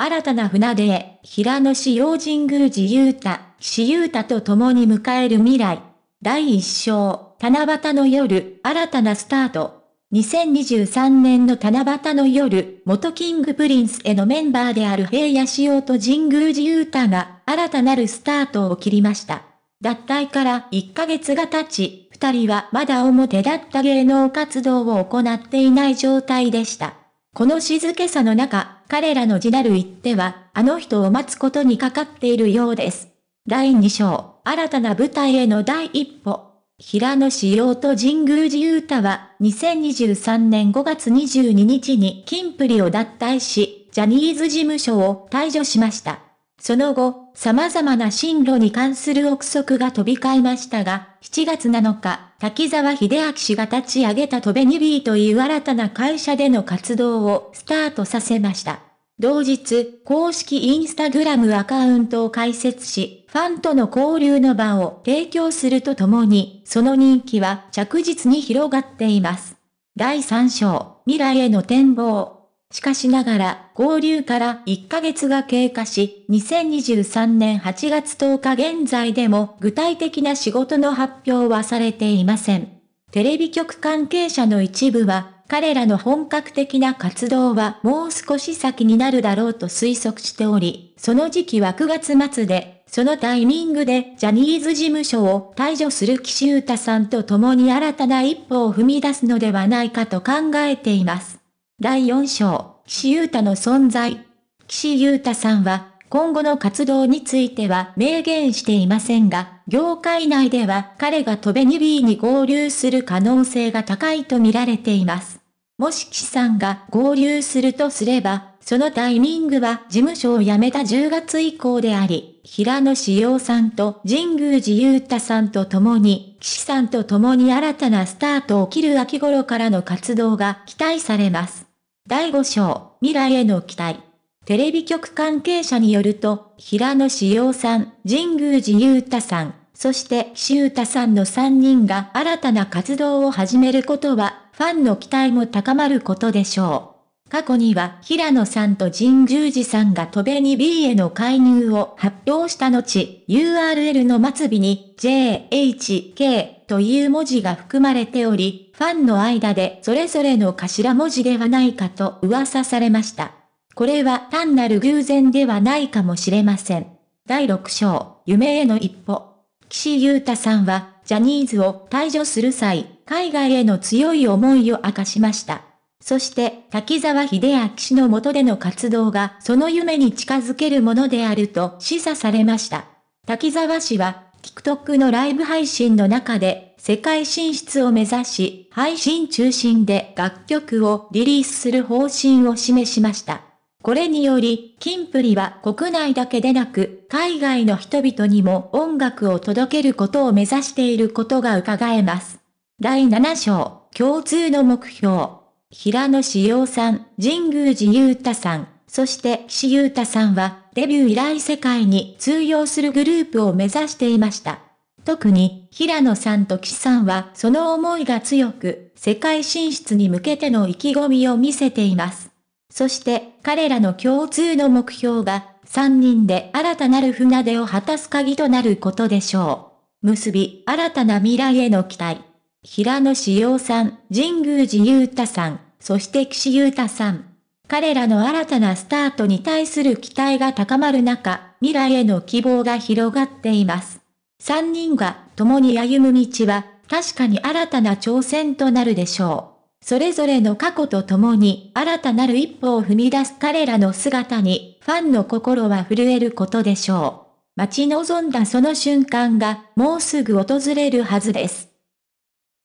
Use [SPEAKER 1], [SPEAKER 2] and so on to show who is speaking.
[SPEAKER 1] 新たな船出へ、平野市用神宮寺由太、岸有太と共に迎える未来。第1章、七夕の夜、新たなスタート。2023年の七夕の夜、元キングプリンスへのメンバーである平野市耀と神宮寺勇太が、新たなるスタートを切りました。脱退から1ヶ月が経ち、二人はまだ表だった芸能活動を行っていない状態でした。この静けさの中、彼らの地なる一手は、あの人を待つことにかかっているようです。第2章、新たな舞台への第一歩。平野志陽と神宮寺雄太は、2023年5月22日にキンプリを脱退し、ジャニーズ事務所を退場しました。その後、様々な進路に関する憶測が飛び交いましたが、7月7日、滝沢秀明氏が立ち上げたトベニビーという新たな会社での活動をスタートさせました。同日、公式インスタグラムアカウントを開設し、ファンとの交流の場を提供するとともに、その人気は着実に広がっています。第3章、未来への展望。しかしながら、合流から1ヶ月が経過し、2023年8月10日現在でも具体的な仕事の発表はされていません。テレビ局関係者の一部は、彼らの本格的な活動はもう少し先になるだろうと推測しており、その時期は9月末で、そのタイミングでジャニーズ事務所を退場する岸優太さんと共に新たな一歩を踏み出すのではないかと考えています。第4章、岸優太の存在。岸優太さんは、今後の活動については明言していませんが、業界内では彼がトベニビーに合流する可能性が高いと見られています。もし岸さんが合流するとすれば、そのタイミングは事務所を辞めた10月以降であり、平野志陽さんと神宮寺雄太さんと共に、岸さんと共に新たなスタートを切る秋頃からの活動が期待されます。第5章、未来への期待。テレビ局関係者によると、平野志陽さん、神宮寺勇太さん、そして岸太さんの3人が新たな活動を始めることは、ファンの期待も高まることでしょう。過去には平野さんと神宮寺さんが飛べに B への介入を発表した後、URL の末尾に JHK という文字が含まれており、ファンの間でそれぞれの頭文字ではないかと噂されました。これは単なる偶然ではないかもしれません。第6章、夢への一歩。岸優太さんは、ジャニーズを退場する際、海外への強い思いを明かしました。そして滝沢秀明氏の下での活動がその夢に近づけるものであると示唆されました。滝沢氏は TikTok のライブ配信の中で世界進出を目指し配信中心で楽曲をリリースする方針を示しました。これにより、キンプリは国内だけでなく、海外の人々にも音楽を届けることを目指していることが伺えます。第7章、共通の目標。平野志陽さん、神宮寺勇太さん、そして岸優太さんは、デビュー以来世界に通用するグループを目指していました。特に、平野さんと岸さんはその思いが強く、世界進出に向けての意気込みを見せています。そして、彼らの共通の目標が、3人で新たなる船出を果たす鍵となることでしょう。結び、新たな未来への期待。平野志陽さん、神宮寺勇太さん、そして岸優太さん。彼らの新たなスタートに対する期待が高まる中、未来への希望が広がっています。3人が共に歩む道は、確かに新たな挑戦となるでしょう。それぞれの過去と共に新たなる一歩を踏み出す彼らの姿に、ファンの心は震えることでしょう。待ち望んだその瞬間が、もうすぐ訪れるはずです。